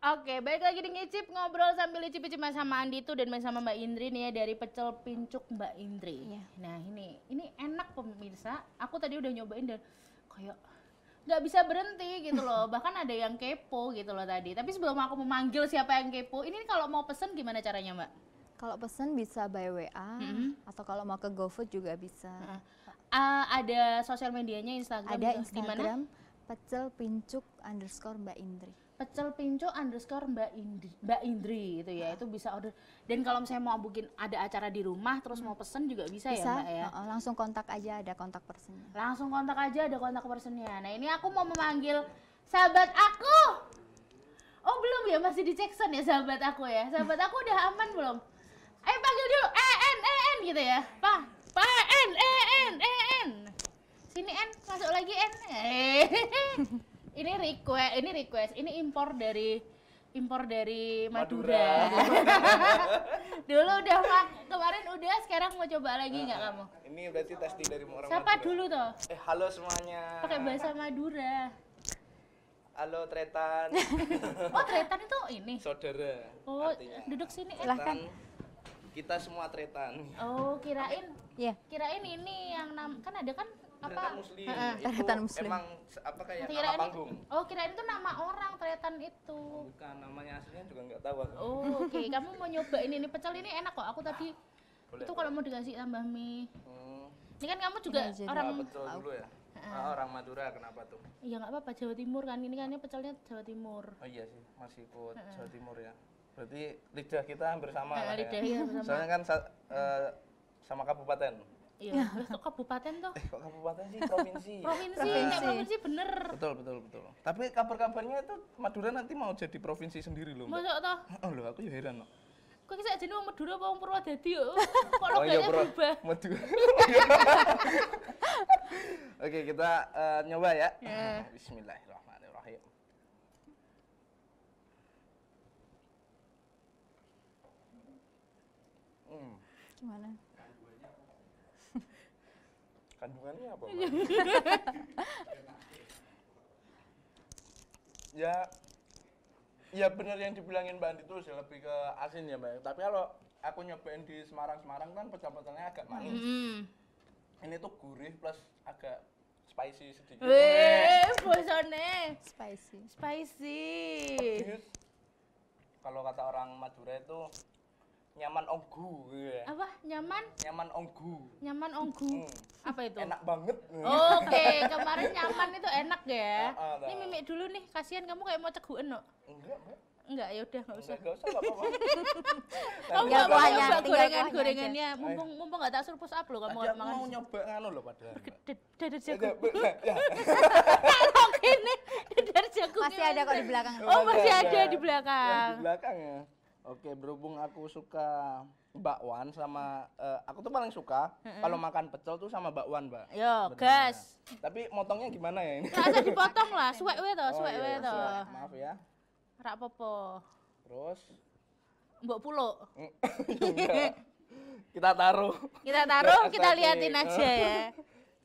Oke, balik lagi di ngicip ngobrol sambil icip-icip sama Andi itu dan sama Mbak Indri nih ya dari pecel pincuk Mbak Indri. Iya. Nah ini ini enak pemirsa. Aku tadi udah nyobain dan kayak nggak bisa berhenti gitu loh. Bahkan ada yang kepo gitu loh tadi. Tapi sebelum aku memanggil siapa yang kepo, ini kalau mau pesen gimana caranya Mbak? Kalau pesen bisa by WA mm -hmm. atau kalau mau ke GoFood juga bisa. Uh, uh ada sosial medianya Instagram. Ada Instagram. Pecel pincuk underscore Mbak Indri pecel pinco underscore Mbak Indri, Mbak Indri itu ya. Itu bisa order. Dan kalau misalnya mau bikin ada acara di rumah terus mau pesen juga bisa, ya, bisa ya Mbak ya. langsung kontak aja ada kontak personnya. Langsung kontak aja ada kontak personnya. Nah, ini aku mau memanggil sahabat aku. Oh, belum ya masih di Jackson ya sahabat aku ya. Sahabat aku udah aman belum? Ayo panggil dulu EN EN gitu ya. Pa, Pa EN EN EN. Sini En, masuk lagi En. ini request ini request ini impor dari impor dari Madura, Madura. dulu udah Pak, kemarin udah sekarang mau coba lagi nggak ah, ah. kamu ini berarti testing dari orang siapa Madura. dulu toh eh halo semuanya pakai bahasa Madura halo Tretan oh Tretan itu ini saudara oh artinya. duduk sini eh. silahkan kita semua Tretan oh kirain Iya. Kirain ini yang nam kan ada kan apa? teretan Muslim. itu Muslim. Emang apa kayak kira nama panggung. oh, kirain itu nama orang teretan itu. Oh, bukan namanya aslinya juga nggak tahu aku. Oh, oke. Okay. Kamu mau nyoba ini nih pecel ini enak kok. Aku tadi boleh, itu kalau mau dikasih tambah mie. Hmm. Ini kan kamu juga ini iya, orang nah, pecel dulu ya. Ah, orang Madura kenapa tuh? Iya nggak apa-apa Jawa Timur kan ini kan pecelnya Jawa Timur. Oh iya sih masih ikut Jawa Timur ya. Berarti lidah kita hampir sama. Nah, lah ya. lidah ya. Iya, Soalnya kan uh, sama kabupaten. Iya, iya. kok kabupaten tuh? Eh, kok kabupaten sih? Provinsi. provinsi, provinsi. provinsi bener. Betul, betul, betul. Tapi kabar-kabarnya itu Madura nanti mau jadi provinsi sendiri loh. Masuk toh? Oh, loh, aku ya heran loh. Kok bisa jadi mau Madura apa orang Purwodadi yo? Kok oh, iya, logatnya berubah? Madura. Oke, kita uh, nyoba ya. Yeah. Iya. Bismillahirrahmanirrahim. Hmm. Gimana? kandungannya apa Mbak? ya ya benar yang dibilangin Mbak Andi sih sih ya, lebih ke asin ya Mbak tapi kalau aku nyobain di Semarang-Semarang kan pecah-pecahnya agak manis mm. ini tuh gurih plus agak spicy sedikit Wih, bosone spicy spicy kalau kata orang Madura itu nyaman onggu ya. apa nyaman nyaman onggu nyaman onggu hmm. apa itu enak banget oke okay. kemarin nyaman itu enak ya uh, uh, ini mimik dulu nih kasihan kamu kayak mau ceguin no enggak enggak ya udah enggak usah enggak usah enggak apa-apa kamu enggak gorengan-gorengannya mumpung mumpung enggak tak surplus up loh kamu makan mau nyoba anu lo padahal dari jagung ya. kalau gini dari jagung masih ada kok di belakang oh masih ada di belakang di belakang ya Oke, berhubung aku suka bakwan sama uh, aku tuh paling suka mm-hmm. kalau makan pecel tuh sama bakwan, Mbak. Yo, gas. Tapi motongnya gimana ya ini? Enggak usah dipotong lah, suwek we to, oh, iya, suwek toh. Maaf ya. Rak popo. Terus Mbok pulo. Mm, kita taruh. Kita taruh, kita liatin aja ya.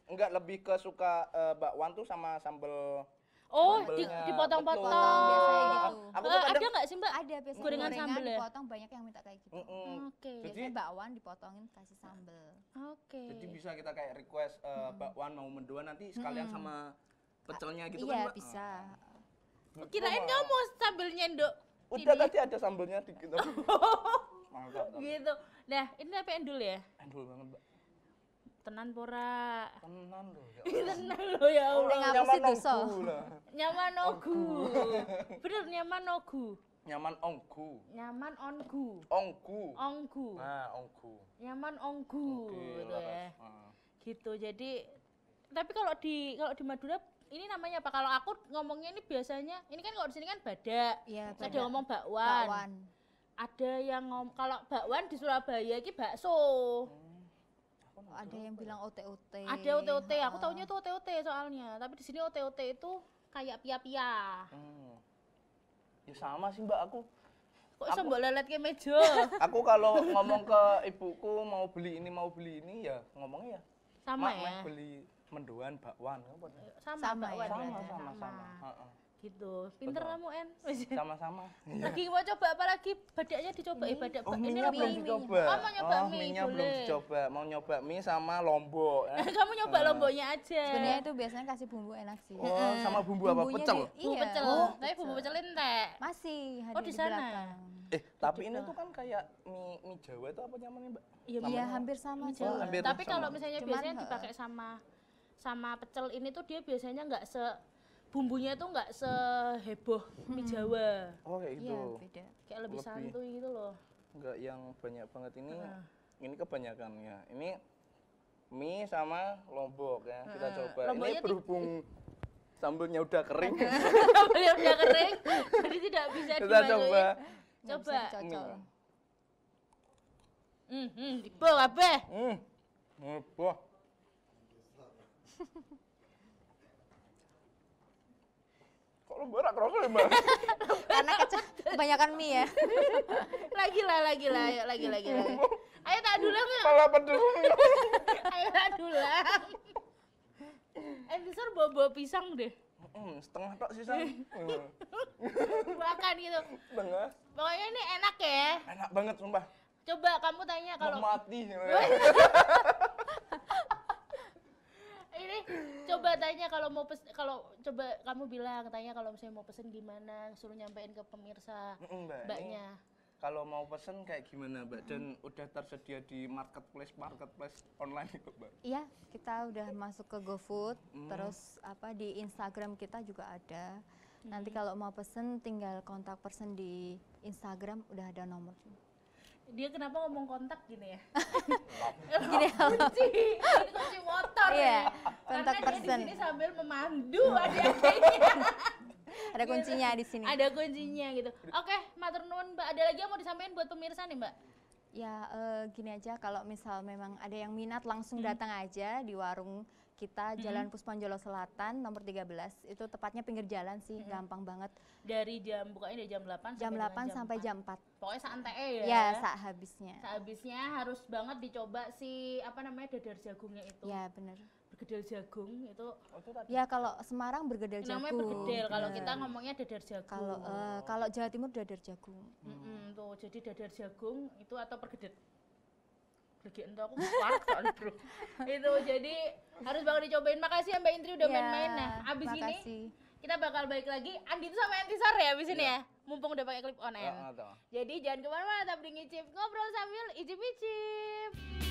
Enggak lebih ke suka uh, eh, bakwan tuh sama sambel. Oh, dipotong-potong gitu. biasanya gitu. Aku eh, ada nggak sih Mbak? Ada biasanya gorengan sambel ya? Dipotong banyak yang minta kayak gitu. Mm Oke. Okay. Jadi biasanya bakwan dipotongin kasih sambel. Oke. Okay. Jadi bisa kita kayak request uh, eh, bakwan mau mendua nanti sekalian -hmm. sama pecelnya ah, gitu iya, kan Mbak? Iya, bisa. Oh. oh kirain kamu mau sambelnya nyendok. Udah tadi ada sambelnya di gitu. Gitu. Nah, ini apa endul ya? Endul banget, Mbak tenan pora tenan lho ya tenan ya oh, nyaman ya Allah ngapusi nyaman ogu bener nyaman ogu nyaman ongku nyaman ongku ongku ongku nah ongku nyaman ongku gitu ya hmm. gitu jadi tapi kalau di kalau di Madura ini namanya apa kalau aku ngomongnya ini biasanya ini kan kalau di sini kan badak ya, ada ngomong bakwan, bakwan. ada yang ngom kalau bakwan di Surabaya ini bakso hmm ada yang ya? bilang OTOT. Ada OTOT, aku tahunya itu OTOT soalnya. Tapi di sini OTOT itu kayak pia-pia. Hmm. Ya sama sih Mbak aku. Kok iso mbok lelet ke meja? aku kalau ngomong ke ibuku mau beli ini mau beli ini ya ngomongnya ya sama Mak, ya. beli mendoan bakwan apa? Sama, sama, bakwan, ya, sama, sama, sama, sama. sama gitu pinter Betul. kamu en sama-sama lagi mau coba apa lagi badaknya dicoba eh, mie. badak oh, ini mie belum dicoba oh, mau nyoba oh, mie, belum dicoba mau nyoba mie sama lombok ya? kamu nyoba hmm. lomboknya aja sebenarnya itu biasanya kasih bumbu enak sih oh sama bumbu apa pecel iya. bumbu pecel oh. tapi bumbu pecel entek masih oh di sana eh tapi gitu. ini tuh kan kayak mie mie jawa itu apa namanya mbak iya ya, hampir sama jawa. tapi kalau misalnya biasanya dipakai sama sama pecel ini tuh dia biasanya nggak se bumbunya tuh nggak seheboh mie hmm. Jawa. Oh kayak iya, gitu. Ya, beda. Kayak lebih, lebih santuy gitu loh. Nggak yang banyak banget ini. Uh. Ini ya. Ini mie sama lombok ya. Uh. Kita coba. Lomboknya ini berhubung sambelnya udah kering. sambelnya udah kering. jadi tidak bisa Kita dimaluin. coba. Coba. Mie. Hmm, hmm, dipo kabeh. Hmm. apa? kok lu berak kroso ya, Mbak? Karena kebanyakan mie ya. lagi lah, lagi lah, ayo lagi lagi lagi. Ayo tak dulang ya. Pala pedul ayo tak dulang. Eh, besar bawa-bawa pisang deh. Hmm, setengah tak sisa. Iya. Makan gitu. Setengah. Pokoknya ini enak ya. Enak banget sumpah. Coba kamu tanya kalau mau mati. coba tanya kalau mau pes kalau coba kamu bilang tanya kalau misalnya mau pesen gimana suruh nyampein ke pemirsa mm mbak, mbaknya kalau mau pesen kayak gimana mbak dan udah tersedia di marketplace marketplace online itu mbak iya kita udah masuk ke GoFood hmm. terus apa di Instagram kita juga ada hmm. nanti mm. kalau mau pesen tinggal kontak person di Instagram udah ada nomornya dia kenapa ngomong kontak gini ya? gini ya. kunci, kunci motor ya. Kontak Karena dia di sini sambil memandu ada Ada kuncinya di sini. Ada kuncinya gitu. Oke, okay, matur nuwun Mbak. Ada lagi yang mau disampaikan buat pemirsa nih, Mbak? Ya, uh, gini aja kalau misal memang ada yang minat langsung hmm. datang aja di warung kita Jalan mm -hmm. Puspanjolo Selatan nomor 13 itu tepatnya pinggir jalan sih mm -hmm. gampang banget dari jam bukanya dari jam 8 jam sampai 8 jam sampai 4. jam 4 pokoknya santai ya ya saat habisnya saat habisnya harus banget dicoba si apa namanya dadar jagungnya itu ya benar bergedel jagung itu oh, ya kalau Semarang bergedel jagung namanya bergedel kalau kita ngomongnya dadar jagung kalau uh, kalau Jawa Timur dadar jagung mm -hmm. tuh jadi dadar jagung itu atau pergedet begitu aku kuat bro itu jadi harus banget dicobain makasih ya mbak Intri udah iya, main-main yeah, nah abis makasih. ini kita bakal balik lagi Andi itu sama Entisar ya abis yeah. ini iya. ya mumpung udah pakai clip on end. jadi jangan kemana-mana tapi ngicip ngobrol sambil icip-icip.